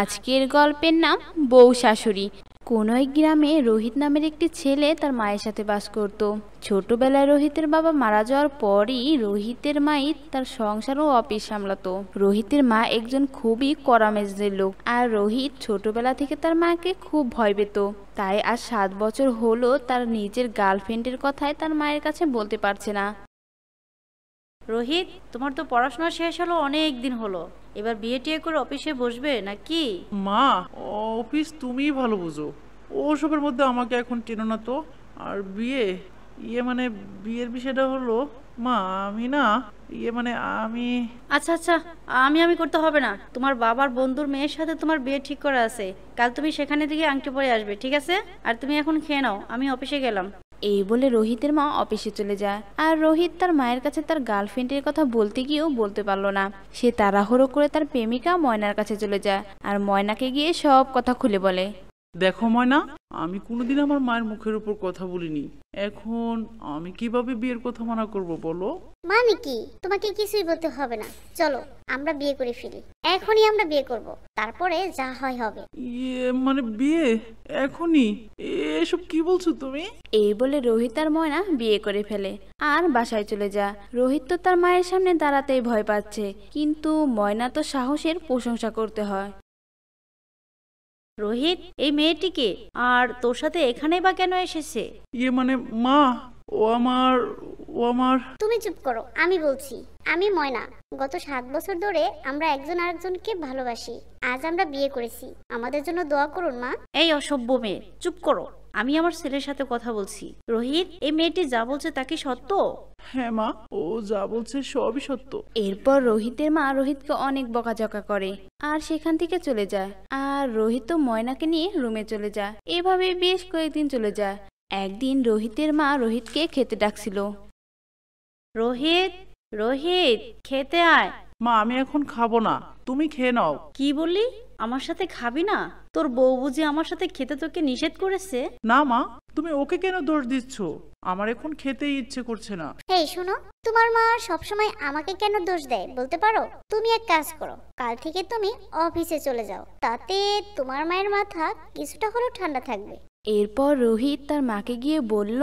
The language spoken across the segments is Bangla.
আজকের গল্পের নাম বউ শাশুড়ি কোন এক গ্রামে রোহিত নামের একটি ছেলে তার মায়ের সাথে বাস করত ছোটবেলায় রোহিতের বাবা মারা যাওয়ার পরই রোহিতের মাই তার সংসার ও অফিস সামলাতো রোহিতের মা একজন খুবই করামেজদের লোক আর রোহিত ছোটবেলা থেকে তার মাকে খুব ভয় পেত তাই আর সাত বছর হলো তার নিজের গার্লফ্রেন্ডের কথায় তার মায়ের কাছে বলতে পারছে না রোহিত তোমার তো পড়াশোনা শেষ হলো অনেক দিন হলো এবার বিয়ে টিয়ে করে অফিসে বসবে নাকি মা অফিস তুমিই ভালো বুঝো ওসবের মধ্যে আমাকে এখন টেনো না তো আর বিয়ে ইয়ে মানে বিয়ের বিষয়টা হলো মা আমি না ইয়ে মানে আমি আচ্ছা আচ্ছা আমি আমি করতে হবে না তোমার বাবার বন্ধুর মেয়ের সাথে তোমার বিয়ে ঠিক করা আছে কাল তুমি সেখানে থেকে আংটি পরে আসবে ঠিক আছে আর তুমি এখন খেয়ে নাও আমি অফিসে গেলাম এই বলে রোহিতের মা অফিসে চলে যায় আর রোহিত তার মায়ের কাছে তার গার্লফ্রেন্ডের কথা বলতে গিয়েও বলতে পারলো না সে তাড়াহুড়ো করে তার প্রেমিকা ময়নার কাছে চলে যায় আর ময়নাকে গিয়ে সব কথা খুলে বলে দেখো ময়না আমি কোনোদিন আমার মায়ের মুখের উপর কথা বলিনি এখন আমি কিভাবে বিয়ের কথা মানা করব বলো মানে কি তোমাকে কিছুই বলতে হবে না চলো আমরা বিয়ে করে ফেলি এখনই আমরা বিয়ে করব তারপরে যা হয় হবে ইয়ে মানে বিয়ে এখনই এসব কি বলছো তুমি এই বলে রোহিত আর ময়না বিয়ে করে ফেলে আর বাসায় চলে যা রোহিত তো তার মায়ের সামনে দাঁড়াতেই ভয় পাচ্ছে কিন্তু ময়না তো সাহসের প্রশংসা করতে হয় রোহিত এই মেয়েটিকে আর তোর সাথে এখানেই বা কেন এসেছে ইয়ে মানে মা ও আমার ও আমার তুমি চুপ করো আমি বলছি আমি ময়না গত সাত বছর ধরে আমরা একজন আরেকজনকে ভালোবাসি আজ আমরা বিয়ে করেছি আমাদের জন্য দোয়া করুন মা এই অসভ্য মেয়ে চুপ করো আমি আমার ছেলের সাথে কথা বলছি রোহিত এই মেয়েটি যা বলছে তা কি সত্য হ্যাঁ মা ও যা বলছে সবই সত্য এরপর রোহিতের মা রোহিতকে অনেক বকাঝকা করে আর সেখান থেকে চলে যায় আর রোহিত তো ময়নাকে নিয়ে রুমে চলে যায় এভাবে বেশ কয়েকদিন চলে যায় একদিন রোহিতের মা রোহিতকে খেতে ডাকছিল রোহিত রোহিত খেতে আয় মা আমি এখন খাবো না তুমি খেয়ে নাও কি বললি আমার সাথে খাবি না তোর বউ বুঝি আমার সাথে খেতে তোকে নিষেধ করেছে না মা তুমি ওকে কেন দোষ দিচ্ছ আমার এখন খেতে ইচ্ছে করছে না এই শোনো তোমার মা সবসময় আমাকে কেন দোষ দেয় বলতে পারো তুমি এক কাজ করো কাল থেকে তুমি অফিসে চলে যাও তাতে তোমার মায়ের মাথা কিছুটা হলেও ঠান্ডা থাকবে এরপর রোহিত তার মাকে গিয়ে বলল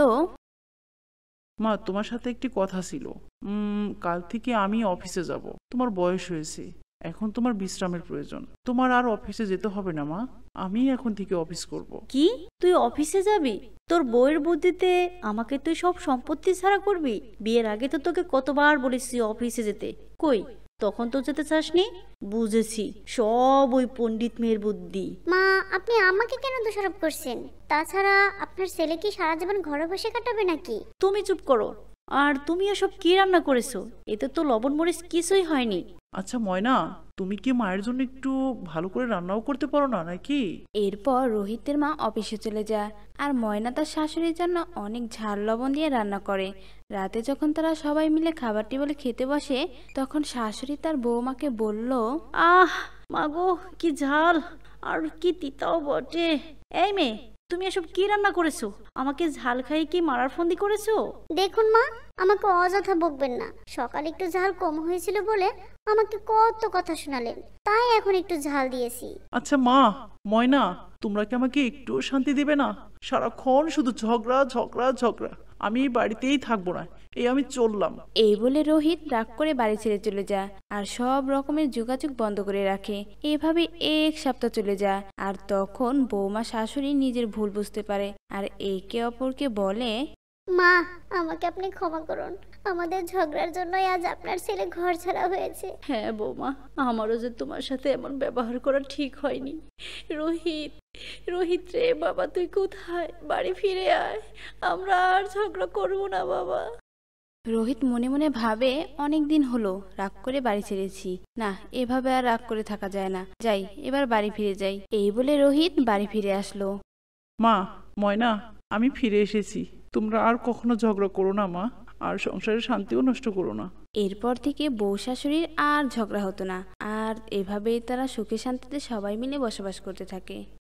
মা তোমার সাথে একটি কথা ছিল উম কাল থেকে আমি অফিসে যাব তোমার বয়স হয়েছে এখন তোমার বিশ্রামের প্রয়োজন তোমার আর অফিসে যেতে হবে না মা আমি এখন থেকে অফিস করব কি তুই অফিসে যাবি তোর বউয়ের বুদ্ধিতে আমাকে তুই সব সম্পত্তি ছাড়া করবি বিয়ের আগে তো তোকে কতবার বলেছি অফিসে যেতে কই তখন তো যেতে চাসনি বুঝেছি সব ওই পণ্ডিত মেয়ের বুদ্ধি মা আপনি আমাকে কেন দোষারোপ করছেন তাছাড়া আপনার ছেলে কি সারা জীবন ঘরে বসে কাটাবে নাকি তুমি চুপ করো আর তুমি এসব কি রান্না করেছো এতে তো লবণ মরিচ কিছুই হয়নি আচ্ছা ময়না তুমি কি মায়ের জন্য একটু ভালো করে রান্নাও করতে পারো না নাকি এরপর রোহিতের মা অফিসে চলে যায় আর ময়না তার শাশুড়ির জন্য অনেক ঝাল লবণ দিয়ে রান্না করে রাতে যখন তারা সবাই মিলে খাবার টেবিলে খেতে বসে তখন শাশুড়ি তার বৌমাকে বলল আহ মাগো কি ঝাল আর কি তিতাও বটে এই মেয়ে তুমি এসব কি রান্না করেছো আমাকে ঝাল খাইয়ে কি মারার ফন্দি করেছো দেখুন মা আমাকে অযথা বকবেন না সকালে একটু ঝাল কম হয়েছিল বলে আমাকে কত কথা শোনালেন তাই এখন একটু ঝাল দিয়েছি আচ্ছা মা ময়না তোমরা কি আমাকে একটু শান্তি দিবে না সারাক্ষণ শুধু ঝগড়া ঝগড়া ঝগড়া আমি বাড়িতেই থাকবো না এই আমি চললাম এই বলে রোহিত রাগ করে বাড়ি ছেড়ে চলে যা আর সব রকমের যোগাযোগ বন্ধ করে রাখে এভাবে এক সপ্তাহ চলে যা আর তখন বৌমা শাশুড়ি নিজের ভুল বুঝতে পারে আর একে অপরকে বলে মা আমাকে আপনি ক্ষমা করুন আমাদের ঝগড়ার জন্যই আজ আপনার ছেলে ঘর ছাড়া হয়েছে হ্যাঁ বৌমা আমারও যে তোমার সাথে এমন ব্যবহার করা ঠিক হয়নি রোহিত রোহিত রে বাবা তুই কোথায় বাড়ি ফিরে আয় আমরা আর ঝগড়া করবো না বাবা রোহিত মনে মনে ভাবে অনেক দিন হলো রাগ করে বাড়ি ছেড়েছি না এভাবে আর রাগ করে থাকা যায় না যাই এবার বাড়ি ফিরে যাই এই বলে রোহিত বাড়ি ফিরে আসলো মা ময়না আমি ফিরে এসেছি তোমরা আর কখনো ঝগড়া করো না মা আর সংসারের শান্তিও নষ্ট করো না এরপর থেকে বউ শাশুড়ির আর ঝগড়া হতো না আর এভাবেই তারা সুখে শান্তিতে সবাই মিলে বসবাস করতে থাকে